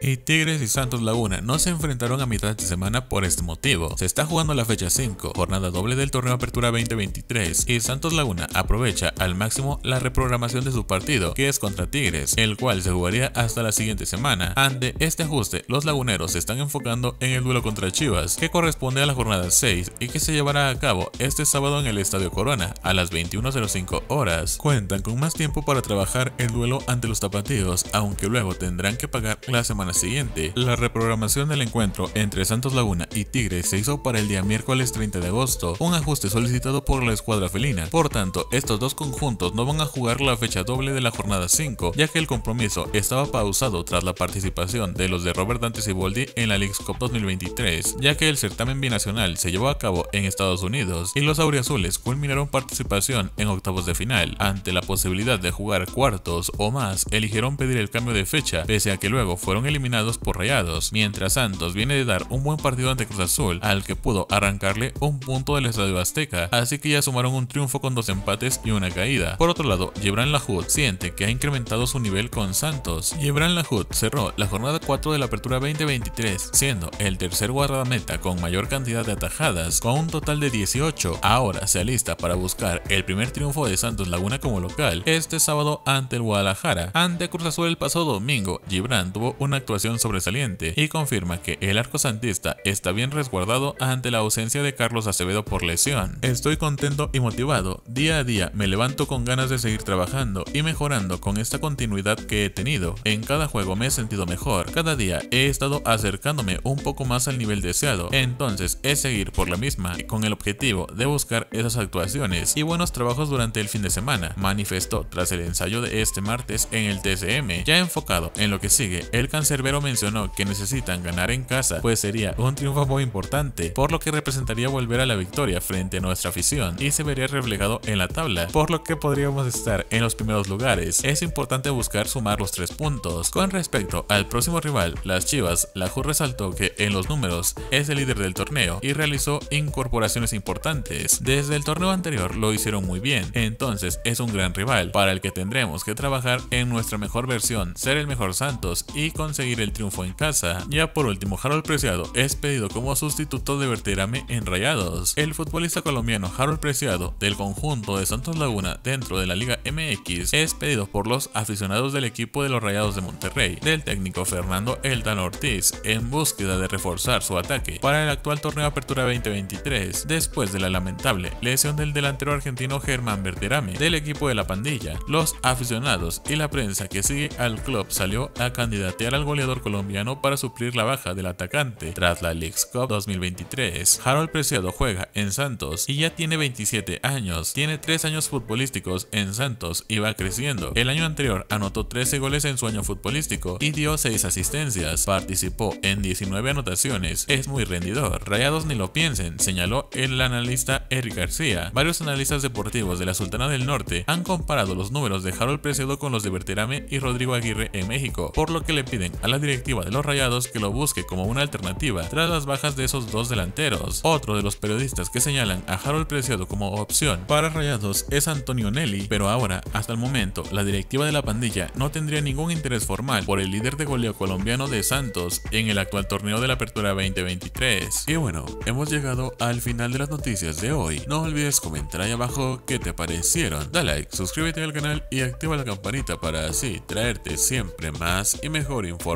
y Tigres y Santos Laguna no se enfrentaron a mitad de semana por este motivo. Se está jugando la fecha 5, jornada doble del torneo Apertura 2023 y Santos Laguna aprovecha al máximo la reprogramación de su partido, que es contra Tigres, el cual se jugaría hasta la siguiente semana. Ante este ajuste, los laguneros se están enfocando en el duelo contra Chivas, que corresponde a la jornada 6 y que se llevará a cabo este sábado en el Estadio Corona a las 21.05 horas. Cuentan con más tiempo para trabajar el duelo ante los tapatíos, aunque luego tendrán que pagar la semana siguiente, la reprogramación del encuentro entre Santos Laguna y Tigres se hizo para el día miércoles 30 de agosto, un ajuste solicitado por la escuadra felina. Por tanto, estos dos conjuntos no van a jugar la fecha doble de la jornada 5, ya que el compromiso estaba pausado tras la participación de los de Robert Dante Siboldi en la League's Cup 2023, ya que el certamen binacional se llevó a cabo en Estados Unidos y los auriazules culminaron participación en octavos de final. Ante la posibilidad de jugar cuartos o más, eligieron pedir el cambio de fecha, pese a que luego fueron eliminados eliminados por Rayados, mientras Santos viene de dar un buen partido ante Cruz Azul, al que pudo arrancarle un punto del Estadio Azteca, así que ya sumaron un triunfo con dos empates y una caída. Por otro lado, Gibran Lahut siente que ha incrementado su nivel con Santos. Gibran Lahut cerró la jornada 4 de la apertura 2023, siendo el tercer guardameta con mayor cantidad de atajadas, con un total de 18. Ahora se alista para buscar el primer triunfo de Santos Laguna como local este sábado ante el Guadalajara. Ante Cruz Azul el pasado domingo, Gibran tuvo una actuación sobresaliente y confirma que el arco santista está bien resguardado ante la ausencia de Carlos Acevedo por lesión. Estoy contento y motivado, día a día me levanto con ganas de seguir trabajando y mejorando con esta continuidad que he tenido. En cada juego me he sentido mejor, cada día he estado acercándome un poco más al nivel deseado, entonces es seguir por la misma con el objetivo de buscar esas actuaciones y buenos trabajos durante el fin de semana, manifestó tras el ensayo de este martes en el TCM, ya enfocado en lo que sigue el cáncer mencionó que necesitan ganar en casa, pues sería un triunfo muy importante, por lo que representaría volver a la victoria frente a nuestra afición y se vería reflejado en la tabla, por lo que podríamos estar en los primeros lugares. Es importante buscar sumar los tres puntos. Con respecto al próximo rival, las Chivas, la Ju resaltó que en los números es el líder del torneo y realizó incorporaciones importantes. Desde el torneo anterior lo hicieron muy bien, entonces es un gran rival para el que tendremos que trabajar en nuestra mejor versión, ser el mejor Santos y conseguir el triunfo en casa. Ya por último, Harold Preciado es pedido como sustituto de Berterame en Rayados. El futbolista colombiano Harold Preciado del conjunto de Santos Laguna dentro de la Liga MX es pedido por los aficionados del equipo de los Rayados de Monterrey, del técnico Fernando Eldan Ortiz, en búsqueda de reforzar su ataque para el actual torneo Apertura 2023, después de la lamentable lesión del delantero argentino Germán Berterame del equipo de la pandilla. Los aficionados y la prensa que sigue al club salió a candidatear al gol colombiano para suplir la baja del atacante tras la league's Cup 2023. Harold Preciado juega en Santos y ya tiene 27 años, tiene 3 años futbolísticos en Santos y va creciendo. El año anterior anotó 13 goles en su año futbolístico y dio 6 asistencias, participó en 19 anotaciones, es muy rendidor. Rayados ni lo piensen, señaló el analista Eric García. Varios analistas deportivos de la Sultana del Norte han comparado los números de Harold Preciado con los de Berterame y Rodrigo Aguirre en México, por lo que le piden la directiva de los Rayados que lo busque como una alternativa tras las bajas de esos dos delanteros. Otro de los periodistas que señalan a Harold Preciado como opción para Rayados es Antonio Nelly, pero ahora, hasta el momento, la directiva de la pandilla no tendría ningún interés formal por el líder de goleo colombiano de Santos en el actual torneo de la Apertura 2023. Y bueno, hemos llegado al final de las noticias de hoy. No olvides comentar ahí abajo qué te parecieron. Da like, suscríbete al canal y activa la campanita para así traerte siempre más y mejor información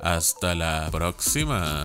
hasta la próxima.